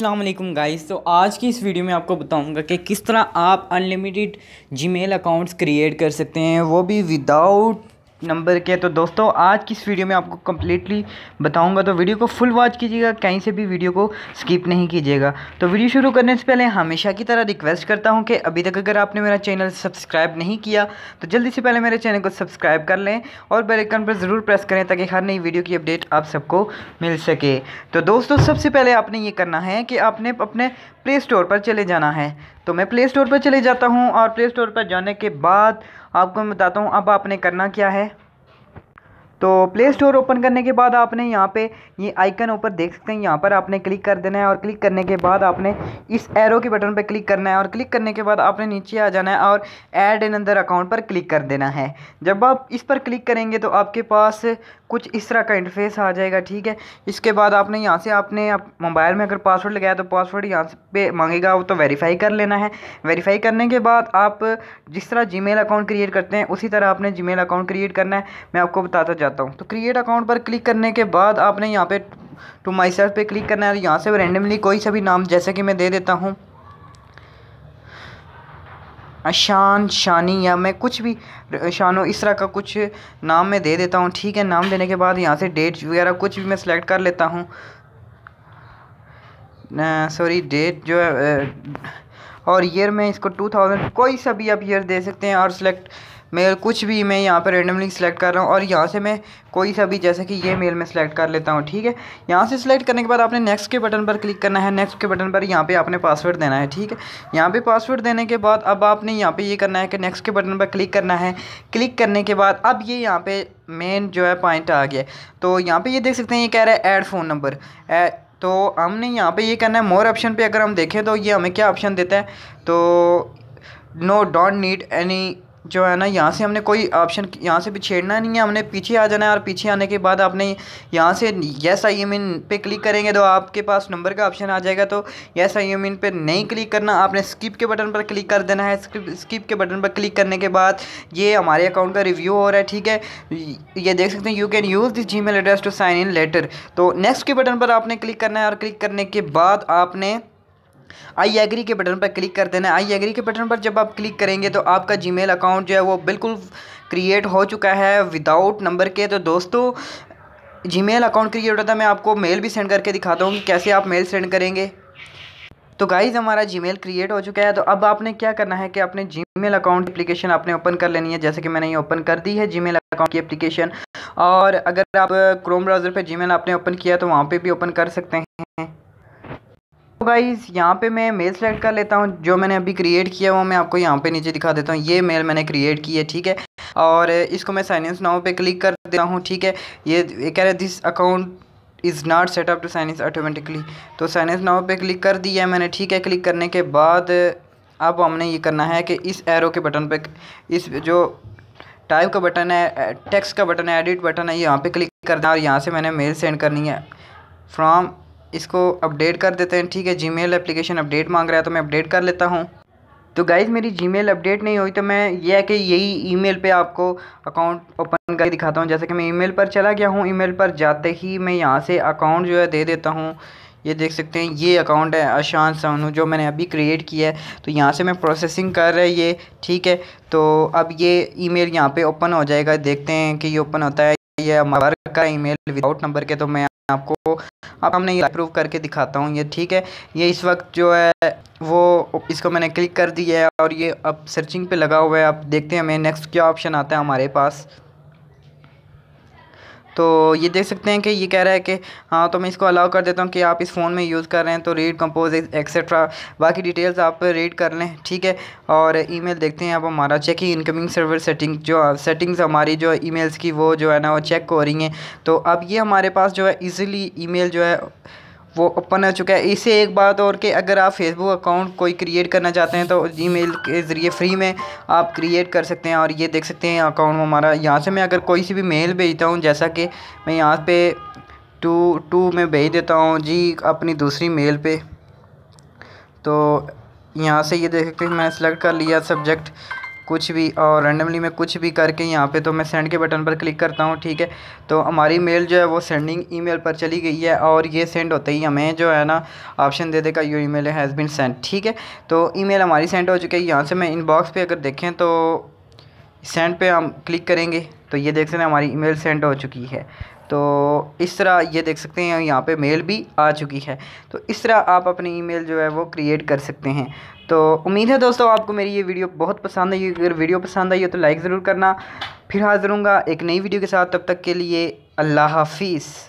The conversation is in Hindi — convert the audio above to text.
अल्लाम गाइस तो आज की इस वीडियो में आपको बताऊंगा कि किस तरह आप अनलिमिटेड जीमेल अकाउंट्स क्रिएट कर सकते हैं वो भी विदाउट नंबर के तो दोस्तों आज की इस वीडियो में आपको कम्प्लीटली बताऊंगा तो वीडियो को फुल वॉच कीजिएगा कहीं से भी वीडियो को स्किप नहीं कीजिएगा तो वीडियो शुरू करने से पहले हमेशा की तरह रिक्वेस्ट करता हूं कि अभी तक अगर आपने मेरा चैनल सब्सक्राइब नहीं किया तो जल्दी से पहले मेरे चैनल को सब्सक्राइब कर लें और बेलकन पर ज़रूर प्रेस करें ताकि हर नई वीडियो की अपडेट आप सबको मिल सके तो दोस्तों सबसे पहले आपने ये करना है कि आपने अपने प्ले स्टोर पर चले जाना है तो मैं प्ले स्टोर पर चले जाता हूँ और प्ले स्टोर पर जाने के बाद आपको मैं बताता हूँ अब आपने करना क्या है तो प्ले स्टोर ओपन करने के बाद आपने यहाँ पे ये आइकन ऊपर देख सकते हैं यहाँ पर आपने क्लिक कर देना है और क्लिक करने के बाद आपने इस एरो के बटन पर क्लिक करना है और क्लिक करने के बाद आपने नीचे आ जाना है और ऐड इन अंदर अकाउंट पर क्लिक कर देना है जब आप इस पर क्लिक करेंगे तो आपके पास कुछ इस तरह का इंटरफेस आ जाएगा ठीक है इसके बाद आपने यहाँ से आपने आप मोबाइल में अगर पासवर्ड लगाया तो पासवर्ड यहाँ से पे मांगेगा वो तो वेरीफाई कर लेना है वेरीफाई करने के बाद आप जिस तरह जीमेल अकाउंट क्रिएट करते हैं उसी तरह आपने जीमेल अकाउंट क्रिएट करना है मैं आपको बताता जा जाता हूँ तो क्रिएट अकाउंट पर क्लिक करने के बाद आपने यहाँ पे टू माई सेल्फ पे क्लिक करना है और यहाँ से रेंडमली कोई सा भी नाम जैसे कि मैं दे देता हूँ शान शानी या मैं कुछ भी शानो इस तरह का कुछ नाम मैं दे देता हूँ ठीक है नाम देने के बाद यहाँ से डेट वगैरह कुछ भी मैं सिलेक्ट कर लेता हूँ सॉरी डेट जो है और ईयर में इसको 2000 कोई सा भी आप ईयर दे सकते हैं और सिलेक्ट मैं कुछ भी मैं यहाँ पर रेंडमली सिलेक्ट कर रहा हूँ और यहाँ से मैं कोई सा भी जैसे कि ये मेल में सेलेक्ट कर लेता हूँ ठीक है यहाँ से सिलेक्ट करने के बाद आपने नेक्स्ट के बटन पर क्लिक करना है नेक्स्ट के बटन पर यहाँ पे आपने पासवर्ड देना है ठीक है यहाँ पे पासवर्ड देने के बाद अब आपने यहाँ पे ये यह करना है कि नेक्स्ट के बटन पर क्लिक करना है क्लिक करने के बाद अब ये यहाँ पर मेन जो है पॉइंट आ गया तो यहाँ पर ये देख सकते हैं ये कह रहा है ऐड फ़ोन नंबर तो हमने यहाँ पर ये यह करना है मोर ऑप्शन पर अगर हम देखें तो ये हमें क्या ऑप्शन देता है तो नो डोंट नीड एनी जो है ना यहाँ से हमने कोई ऑप्शन यहाँ से भी छेड़ना नहीं है हमने पीछे आ जाना है और पीछे आने के बाद आपने यहाँ से येस आई एम इन पे क्लिक करेंगे तो आपके पास नंबर का ऑप्शन आ जाएगा तो येस आई एम इन पर नहीं क्लिक करना आपने स्किप के बटन पर क्लिक कर देना है स्किप के बटन पर क्लिक करने के बाद ये हमारे अकाउंट का रिव्यू हो रहा है ठीक है ये देख सकते हैं you can use this Gmail address to sign in later तो नेक्स्ट के बटन पर आपने क्लिक करना है और क्लिक करने के बाद आपने आई एग्री के बटन पर क्लिक कर देना आई एग्री के बटन पर जब आप क्लिक करेंगे तो आपका जी अकाउंट जो है वो बिल्कुल क्रिएट हो चुका है विदाउट नंबर के तो दोस्तों जीमेल अकाउंट क्रिएट होता है मैं आपको मेल भी सेंड करके दिखाता हूँ कि कैसे आप मेल सेंड करेंगे तो गाइज़ हमारा जीमेल क्रिएट हो चुका है तो अब आपने क्या करना है कि अपने जीमेल अकाउंट एप्लीकेशन आपने ओपन कर लेनी है जैसे कि मैंने ये ओपन कर दी है जीमेल अकाउंट की एप्लीकेशन और अगर आप क्रोम ब्राउज़र पर जीमेल आपने ओपन किया तो वहाँ पर भी ओपन कर सकते हैं तो गाइज़ यहाँ पे मैं मेल सेलेक्ट कर लेता हूँ जो मैंने अभी क्रिएट किया वो मैं आपको यहाँ पे नीचे दिखा देता हूँ ये मेल मैंने क्रिएट की है ठीक है और इसको मैं साइन इन नाउ पे क्लिक कर देता हूँ ठीक है ये कह रहे this account is not set up to sign in automatically तो साइन इस नाव पे क्लिक कर दिया है मैंने ठीक है क्लिक करने के बाद अब हमने ये करना है कि इस एरो के बटन पे इस जो टाइप का बटन है टेक्स्ट का बटन है एडिट बटन है यहाँ पे क्लिक करना है और यहाँ से मैंने मेल सेंड करनी है फ्रॉम इसको अपडेट कर देते हैं ठीक है मेल एप्लीकेशन अपडेट मांग रहा है तो मैं अपडेट कर लेता हूँ तो गाइज़ मेरी मेल अपडेट नहीं हुई तो मैं ये है कि यही ईमेल पे आपको अकाउंट ओपन करके दिखाता हूँ जैसे कि मैं ईमेल पर चला गया हूँ ईमेल पर जाते ही मैं यहाँ से अकाउंट जो है दे देता हूँ ये देख सकते हैं ये अकाउंट है अशान सोनू जो मैंने अभी क्रिएट किया है तो यहाँ से मैं प्रोसेसिंग कर रहा है ये ठीक है तो अब ये ई मेल यहाँ पर ओपन हो जाएगा देखते हैं कि ये ओपन होता है ये हमारे का ईमेल विदाउट नंबर के तो मैं आपको आप हमने ये अप्रूव करके दिखाता हूँ ये ठीक है ये इस वक्त जो है वो इसको मैंने क्लिक कर दिया है और ये अब सर्चिंग पे लगा हुआ है आप देखते हैं हमें नेक्स्ट क्या ऑप्शन आता है हमारे पास तो ये देख सकते हैं कि ये कह रहा है कि हाँ तो मैं इसको अलाउ कर देता हूँ कि आप इस फ़ोन में यूज़ कर रहे हैं तो रीड कंपोज एक्सेट्रा बाकी डिटेल्स आप रीड कर लें ठीक है और ईमेल देखते हैं आप हमारा चेक ही इनकमिंग सर्वर सेटिंग जो सेटिंग्स हमारी जो ईमेल्स की वो जो है ना वो चेक हो रही हैं तो अब ये हमारे पास जो है ईज़िली ई जो है वो ओपन हो चुका है इससे एक बात और कि अगर आप फेसबुक अकाउंट कोई क्रिएट करना चाहते हैं तो मेल के ज़रिए फ्री में आप क्रिएट कर सकते हैं और ये देख सकते हैं अकाउंट हमारा यहाँ से मैं अगर कोई सी भी मेल भेजता हूँ जैसा कि मैं यहाँ पे टू टू में भेज देता हूँ जी अपनी दूसरी मेल पे तो यहाँ से ये देख सकते हैं मैं सेलेक्ट कर लिया सब्जेक्ट कुछ भी और रैंडमली मैं कुछ भी करके यहाँ पे तो मैं सेंड के बटन पर क्लिक करता हूँ ठीक है तो हमारी मेल जो है वो सेंडिंग ईमेल पर चली गई है और ये सेंड होते ही हमें जो है ना ऑप्शन दे देगा e email has been send ठीक है तो ईमेल हमारी सेंड हो चुकी है यहाँ से मैं इनबॉक्स पे अगर देखें तो सेंड पे हम क्लिक करेंगे तो ये देख सकते हैं हमारी ईमेल सेंड हो चुकी है तो इस तरह ये देख सकते हैं यहाँ पे मेल भी आ चुकी है तो इस तरह आप अपनी ईमेल जो है वो क्रिएट कर सकते हैं तो उम्मीद है दोस्तों आपको मेरी ये वीडियो बहुत पसंद आई अगर वीडियो पसंद आई हो तो लाइक ज़रूर करना फिर हाजिर हूँगा एक नई वीडियो के साथ तब तक के लिए अल्लाह हाफिज़